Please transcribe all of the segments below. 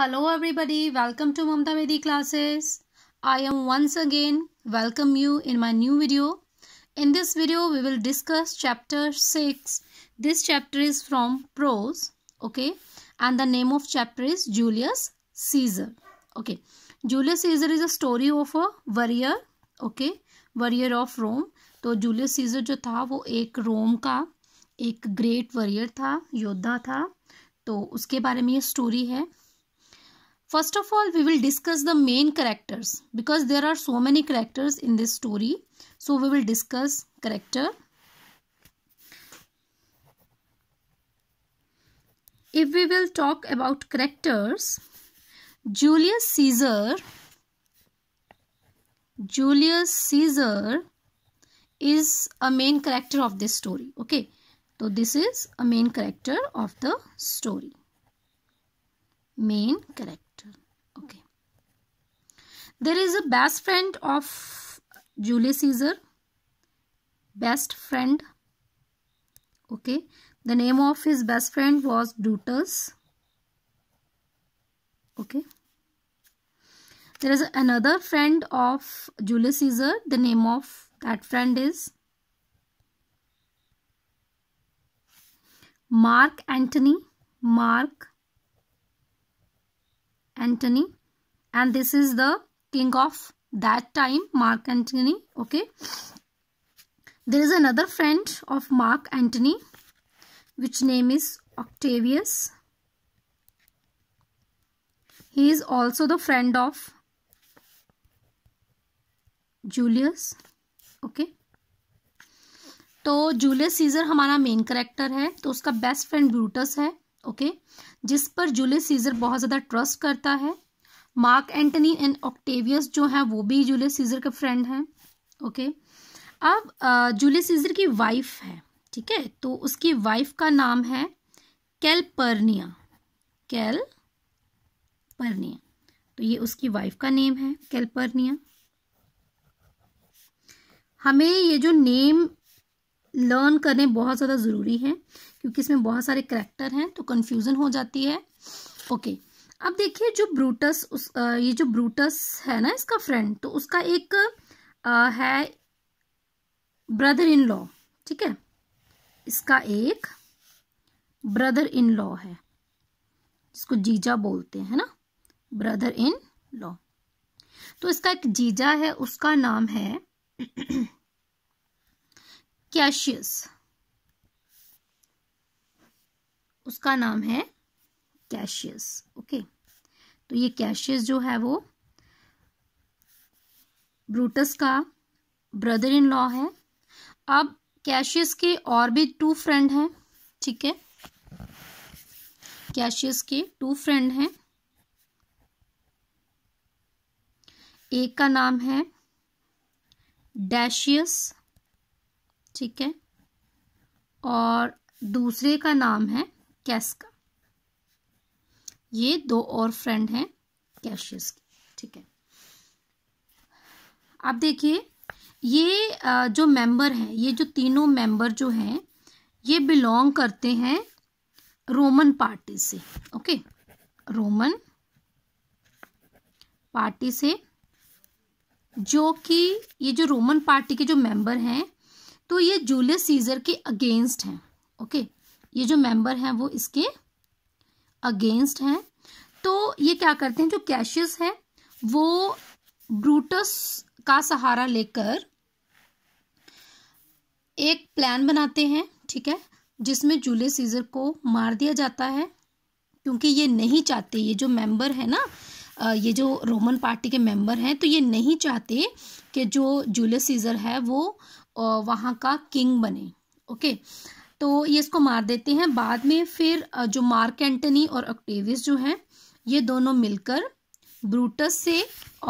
Hello everybody welcome to Mamta medi classes I am once again welcome you in my new video in this video we will discuss chapter six this chapter is from prose okay and the name of chapter is Julius Caesar okay Julius Caesar is a story of a warrior okay warrior of Rome तो Julius scissor जो था वो एक रोम का एक great warrior था योद्धा था तो उसके बारे में ये स्टोरी है First of all, we will discuss the main characters because there are so many characters in this story. So we will discuss character. If we will talk about characters, Julius Caesar, Julius Caesar is a main character of this story. Okay. So this is a main character of the story. Main character. Okay. There is a best friend of Julius Caesar. Best friend. Okay. The name of his best friend was Brutus. Okay. There is another friend of Julius Caesar. The name of that friend is Mark Antony. Mark Antony and this is the king of that time Mark Antony okay there is another friend of Mark Antony which name is Octavius he is also the friend of julius okay. तो Julius Caesar हमारा main character है तो उसका best friend Brutus है okay जिस पर Julius Caesar बहुत ज़्यादा ट्रस्ट करता है मार्क एंटनी एंड ऑक्टेवियस जो है वो भी जूलियस सीजर का फ्रेंड है ओके अब जूलियस सीजर की वाइफ है ठीक है तो उसकी वाइफ का नाम है कैलपर्निया कैल पर्निया तो ये उसकी वाइफ का नेम है कैलपर्निया हमें ये जो नेम लर्न करने बहुत ज़्यादा ज़रूरी है क्योंकि इसमें बहुत सारे करेक्टर हैं तो कन्फ्यूज़न हो जाती है ओके अब देखिए जो ब्रूटस उस आ, ये जो ब्रूटस है ना इसका फ्रेंड तो उसका एक आ, है ब्रदर इन लॉ ठीक है इसका एक ब्रदर इन लॉ है जिसको जीजा बोलते हैं ना ब्रदर इन लॉ तो इसका एक जीजा है उसका नाम है कैशियस उसका नाम है कैशियस ओके तो ये कैशियस जो है वो ब्रूटस का ब्रदर इन लॉ है अब कैशियस के और भी टू फ्रेंड हैं ठीक है कैशियस के टू फ्रेंड हैं एक का नाम है डैशियस ठीक है और दूसरे का नाम है कैश का ये दो और फ्रेंड हैं कैशियस की ठीक है आप देखिए ये जो मेंबर हैं ये जो तीनों मेंबर जो हैं ये बिलोंग करते हैं रोमन पार्टी से ओके रोमन पार्टी से जो कि ये जो रोमन पार्टी के जो मेंबर हैं तो ये जूलियस सीजर के अगेंस्ट हैं ओके ये जो मेंबर हैं वो इसके अगेंस्ट हैं तो ये क्या करते हैं जो कैशियस है वो ब्रूटस का सहारा लेकर एक प्लान बनाते हैं ठीक है जिसमें जूलियस सीजर को मार दिया जाता है क्योंकि ये नहीं चाहते ये जो मेंबर है ना ये जो रोमन पार्टी के मेंबर हैं तो ये नहीं चाहते कि जो जूलियस सीजर है वो वहाँ का किंग बने ओके तो ये इसको मार देते हैं बाद में फिर जो मार्क एंटनी और ऑक्टेवियस जो हैं ये दोनों मिलकर ब्रूटस से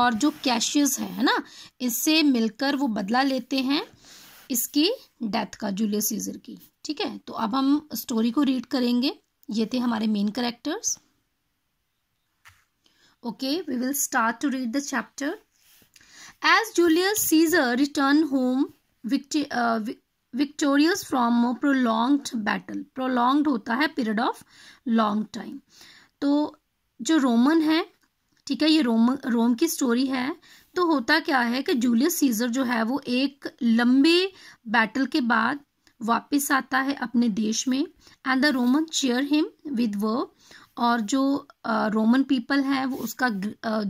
और जो कैशियस है है ना इससे मिलकर वो बदला लेते हैं इसकी डेथ का जूलियस सीजर की ठीक है तो अब हम स्टोरी को रीड करेंगे ये थे हमारे main characters okay we will start to read the chapter as Julius Caesar return home vict victorious from prolonged battle prolonged होता है पीरियड ऑफ लॉन्ग टाइम तो जो रोमन है ठीक है ये रोम रोम की स्टोरी है तो होता क्या है कि जूलियस सीजर जो है वो एक लंबे बैटल के बाद वापस आता है अपने देश में and the Roman cheer him with work और जो रोमन पीपल हैं वो उसका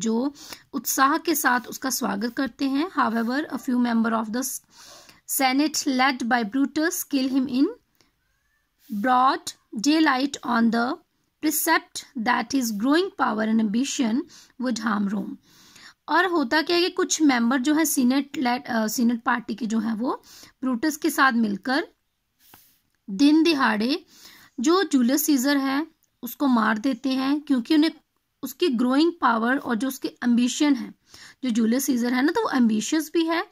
जो उत्साह के साथ उसका स्वागत करते हैं however a few member of the Senate led by Brutus kill him in broad daylight on the precept that his growing power and ambition would harm Rome. और होता क्या है कि कुछ मेंबर जो है सीनेट लेट सीनेट पार्टी के जो है वो ब्रूटस के साथ मिलकर दिन दिहाड़े जो जूलियस सीजर है उसको मार देते हैं क्योंकि उन्हें उसकी ग्रोइंग पावर और जो उसके एम्बिशन है जो जूलियस सीजर है ना तो वो एम्बिशियस भी है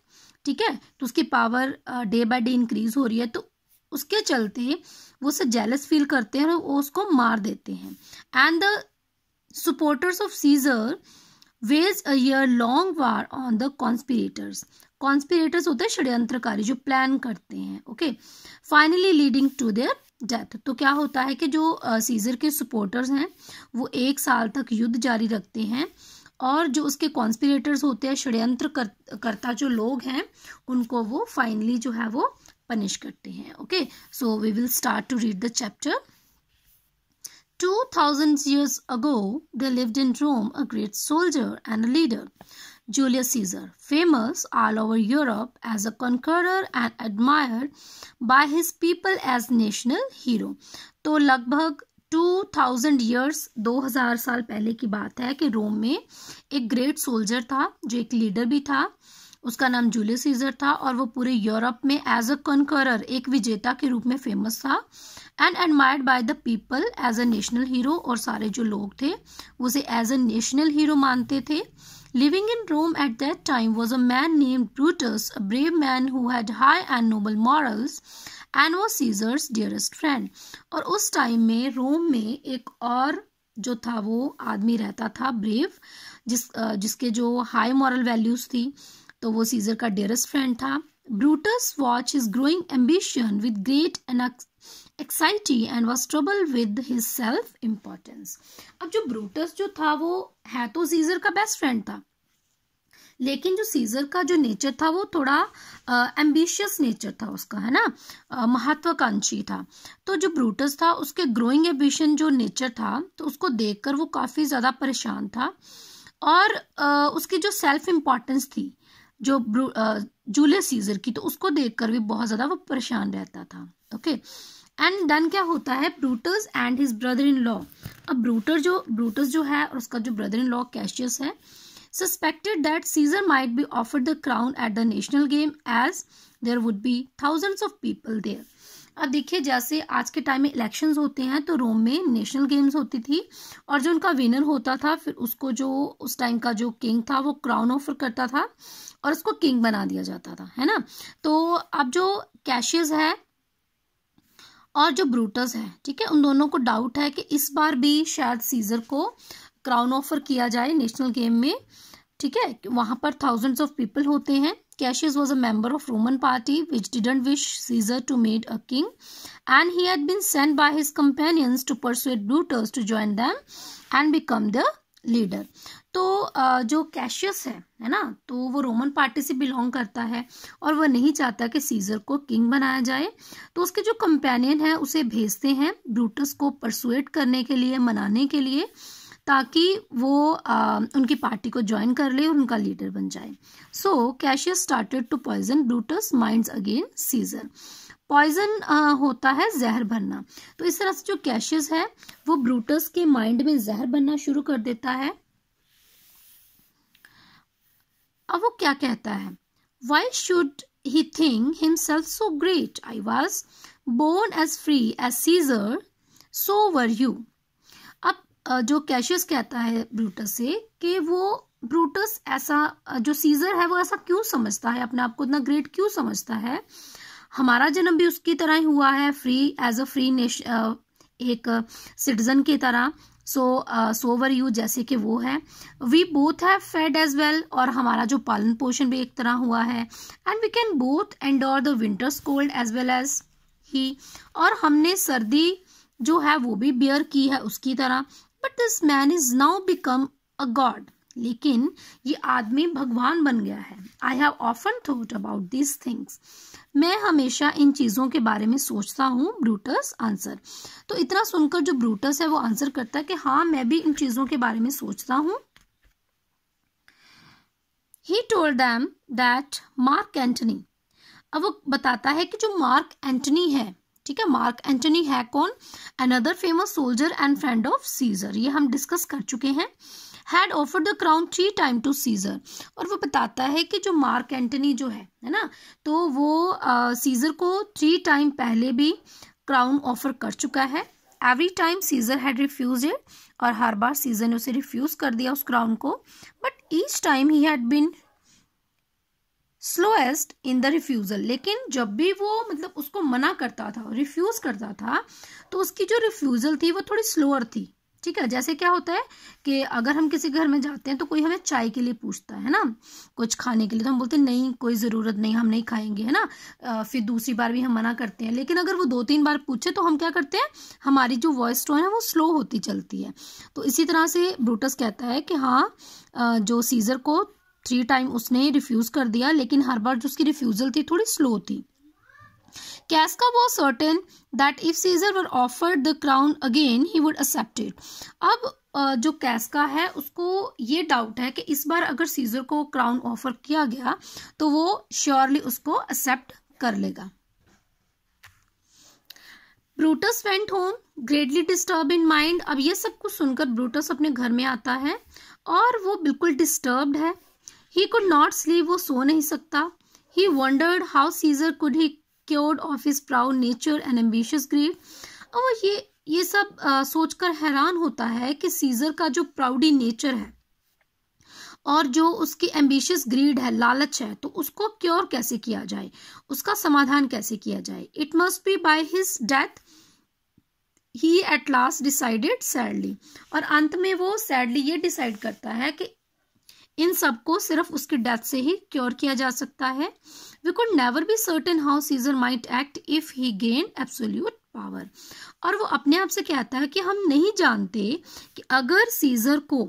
ठीक है तो उसकी power day by day increase हो रही है तो उसके चलते वो उसे जेलस फील करते हैं और वो उसको मार देते हैं and the supporters of Caesar wage a year long war on the conspirators conspirators होते हैं षड्यंत्रकारी जो प्लान करते हैं okay finally leading to their death तो क्या होता है कि जो सीजर uh, के सपोर्टर्स हैं वो एक साल तक युद्ध जारी रखते हैं और जो उसके कॉन्स्पिरेटर्स होते हैं षड्यंत्र कर, करता जो लोग हैं उनको वो फाइनली जो है वो पनिश करते हैं okay so we will start to read the chapter two thousand years ago they lived in Rome a great soldier and a leader Julius Caesar famous all over Europe as a conqueror and admire by his people as national hero तो लगभग to thousand years दो हज़ार साल पहले की बात है कि रोम में एक ग्रेट सोल्जर था जो एक लीडर भी था उसका नाम जूलियस सीजर था और वो पूरे यूरोप में एज अ कनकरर एक विजेता के रूप में फेमस था and admired by the people as a national hero और सारे जो लोग थे उसे एज अ नेशनल हीरो मानते थे living in Rome at that time was a man name Brutus a brave man who had high and noble morals and वो Caesar's dearest friend और उस टाइम में रोम में एक और जो था वो आदमी रहता था ब्रेव जिस जिसके जो हाई मॉरल वैल्यूज़ थी तो वो सीजर का डियरेस्ट फ्रेंड था Brutus watch is growing ambition with great anxiety and was trouble with his self importance अब जो ब्रूटस जो था वो है तो सीजर का बेस्ट फ्रेंड था लेकिन जो सीजर का जो नेचर था वो थोड़ा एम्बिशियस नेचर था उसका है ना महत्वाकांक्षी था तो जो ब्रूटस था उसके ग्रोइंग एम्बिशन जो नेचर था तो उसको देखकर वो काफ़ी ज़्यादा परेशान था और आ, उसकी जो सेल्फ इम्पॉर्टेंस थी जो जूलियस सीजर की तो उसको देखकर भी बहुत ज़्यादा वो परेशान रहता था ओके एंड देन क्या होता है Brutus and his brother in law अब ब्रूटर जो ब्रूटस जो है और उसका जो ब्रदर इन लॉ कैशियस है suspected that Caesar might be offered the crown at the national game as there would be thousands of people there. अब देखिए जैसे आज के टाइम में इलेक्शंस होते हैं तो रोम में नेशनल गेम्स होती थी और जो उनका विनर होता था फिर उसको जो उस टाइम का जो किंग था वो क्राउन ऑफर करता था और उसको किंग बना दिया जाता था है ना तो अब जो कैशियस है और जो ब्रूटस है ठीक है उन दोनों को डाउट है कि इस बार भी शायद सीजर को क्राउन ऑफर किया जाए नेशनल गेम में ठीक है वहां पर थाउजेंड्स ऑफ पीपल होते हैं कैशियस वॉज तो, a member of Roman party which didn't wish Caesar to made a king and he had been send by his companions to persuade Brutus to join them and become the leader तो जो Cassius है है ना तो वो Roman party से belong करता है और वह नहीं चाहता कि सीजर को किंग बनाया जाए तो उसके जो कंपेनियन है उसे भेजते हैं ब्रूटस को परसुएट करने के लिए मनाने के लिए ताकि वो आ, उनकी पार्टी को ज्वाइन कर ले और उनका लीडर बन जाए so Cassius started to poison Brutus mind again Caesar poison होता है जहर भरना तो इस तरह से जो कैशियस है वो ब्रूटस के माइंड में जहर भरना शुरू कर देता है अब वो क्या कहता है why should he think himself so great I was born as free as Caesar so were you जो कैशियस कहता है ब्रूटस से कि वो ब्रूटस ऐसा जो सीजर है वो ऐसा क्यों समझता है अपने आप को इतना ग्रेट क्यों समझता है हमारा जन्म भी उसकी तरह ही हुआ है फ्री एज अ फ्री नेश एक सिटीजन की तरह सो सोवर यू जैसे कि वो है we both have fed as well और हमारा जो पालन पोषण भी एक तरह हुआ है and we can both and the winters cold as well as he और हमने सर्दी जो है वो भी बियर की है उसकी तरह but this man is now become a god लेकिन ये आदमी भगवान बन गया है I have often thought about this things मैं हमेशा इन चीज़ों के बारे में सोचता हूँ ब्रूटस आंसर तो इतना सुनकर जो ब्रूटस है वो आंसर करता है कि हाँ मैं भी इन चीज़ों के बारे में सोचता हूँ he told them that Mark Antony अब वो बताता है कि जो मार्क एंटनी है ठीक है मार्क एंटनी है कौन another famous soldier and friend of Caesar ये हम डिस्कस कर चुके हैं had offer the crown three time to Caesar और वो बताता है कि जो मार्क एंटनी जो है है ना तो वो आ, सीजर को थ्री टाइम पहले भी क्राउन ऑफर कर चुका है every time Caesar had refuse और हर बार सीजर ने उसे रिफ्यूज कर दिया उस क्राउन को but each time he had been slowest in the refusal लेकिन जब भी वो मतलब उसको मना करता था रिफ्यूज़ करता था तो उसकी जो रिफ्यूज़ल थी वो थोड़ी स्लोअर थी ठीक है जैसे क्या होता है कि अगर हम किसी घर में जाते हैं तो कोई हमें चाय के लिए पूछता है ना कुछ खाने के लिए तो हम बोलते हैं नहीं कोई ज़रूरत नहीं हम नहीं खाएंगे है ना फिर दूसरी बार भी हम मना करते हैं लेकिन अगर वो दो तीन बार पूछे तो हम क्या करते हैं हमारी जो वॉइस टोन है वो स्लो होती चलती है तो इसी तरह से ब्रूटस कहता है कि हाँ जो सीज़र को थ्री टाइम उसने रिफ्यूज़ कर दिया लेकिन हर बार जो उसकी रिफ्यूज़ल थी थोड़ी स्लो थी Casca was certain that if Caesar were offered the crown again he would accept it अब जो कैस्का है उसको ये डाउट है कि इस बार अगर सीजर को क्राउन ऑफर किया गया तो वो श्योरली उसको एक्सेप्ट कर लेगा Brutus went home greatly disturb in mind अब ये सब कुछ सुनकर ब्रूटस अपने घर में आता है और वो बिल्कुल डिस्टर्ब्ड है ही कुड नॉट स्लीव वो सो नहीं सकता he wondered how Caesar could he cured of his proud nature and ambitious greed और वो ये ये सब सोचकर हैरान होता है कि सीजर का जो प्राउडी नेचर है और जो उसकी एम्बिशियस ग्रीड है लालच है तो उसको क्योर कैसे किया जाए उसका समाधान कैसे किया जाए it must be by his death he at last decided sadly और अंत में वो सैडली ये डिसाइड करता है कि इन सबको सिर्फ उसकी डेथ से ही क्योर किया जा सकता है we could never be certain how Caesar might act if he gain absolute power और वो अपने आप से कहता है कि हम नहीं जानते कि अगर सीजर को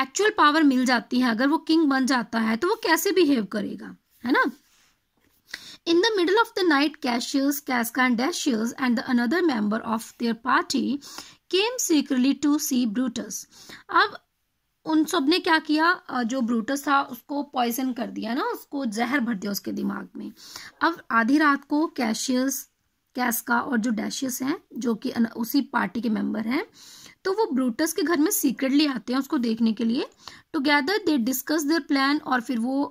एक्चुअल पावर मिल जाती है अगर वो किंग बन जाता है तो वो कैसे बिहेव करेगा है ना in the middle of the night Cassius Casca and Decius and another member of their party came secretly to see Brutus अब उन सब ने क्या किया जो ब्रूटस था उसको पॉइजन कर दिया ना उसको जहर भर दिया उसके दिमाग में अब आधी रात को कैशियस कैसका और जो डैशियस हैं जो कि उसी पार्टी के मेंबर हैं तो वो ब्रूटस के घर में सीक्रेटली आते हैं उसको देखने के लिए together they discuss their plan और फिर वो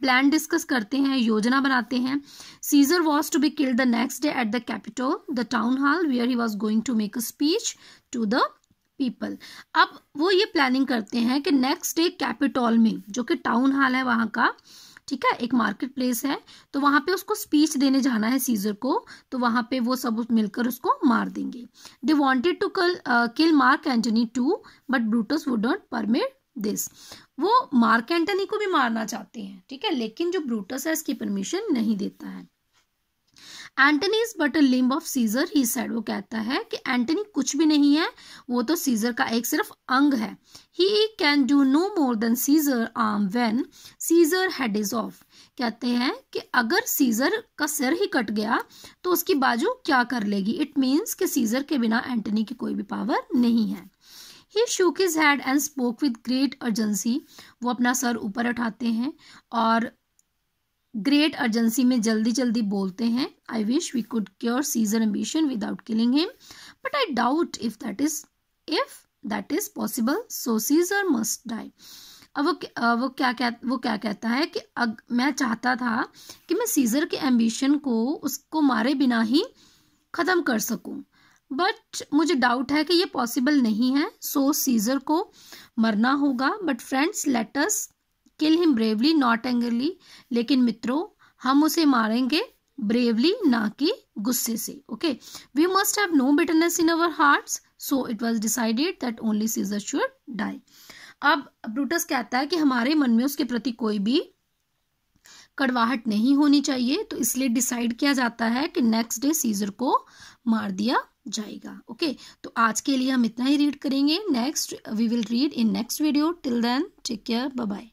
प्लान डिस्कस करते हैं योजना बनाते हैं Caesar was to be killed the next day at the Capitol the town hall where he was going to make a speech to the people अब वो ये प्लानिंग करते हैं कि नेक्स्ट डे कैपिटॉल में जो कि टाउन हॉल है वहाँ का ठीक है एक मार्केट प्लेस है तो वहाँ पे उसको स्पीच देने जाना है सीजर को तो वहाँ पे वो सब मिलकर उसको मार देंगे दे wanted to kill kill Mark Antony too but Brutus would not permit this वो मार्क एंटनी को भी मारना चाहते हैं ठीक है लेकिन जो ब्रूटस है इसकी परमिशन नहीं देता है Antony is but a limb of Caesar he said वो कहता है कि एंटनी कुछ भी नहीं है वो तो सीजर का एक सिर्फ अंग है he can do no more than Caesar arm when Caesar head is off कहते हैं कि अगर सीजर का सिर ही कट गया तो उसकी बाजू क्या कर लेगी इट मीन्स कि सीजर के बिना एंटनी की कोई भी पावर नहीं है he shook his head and spoke with great urgency वो अपना सर ऊपर उठाते हैं और ग्रेट अर्जेंसी में जल्दी जल्दी बोलते हैं I wish we could cure Caesar ambition without killing him but I doubt if that is if that is possible so Caesar must die अब वो वो क्या कह वो क्या कहता है कि अग, मैं चाहता था कि मैं सीजर के एम्बिशन को उसको मारे बिना ही ख़त्म कर सकूं बट मुझे डाउट है कि ये पॉसिबल नहीं है सो so, सीजर को मरना होगा but friends let's kill him bravely not angrily लेकिन मित्रों हम उसे मारेंगे ब्रेवली ना कि गुस्से से okay we must have no bitterness in our hearts so it was decided that only Caesar should die अब ब्रूटस कहता है कि हमारे मन में उसके प्रति कोई भी कड़वाहट नहीं होनी चाहिए तो इसलिए डिसाइड किया जाता है कि नेक्स्ट डे सीजर को मार दिया जाएगा ओके तो आज के लिए हम इतना ही रीड करेंगे next we will read in next video till then take care bye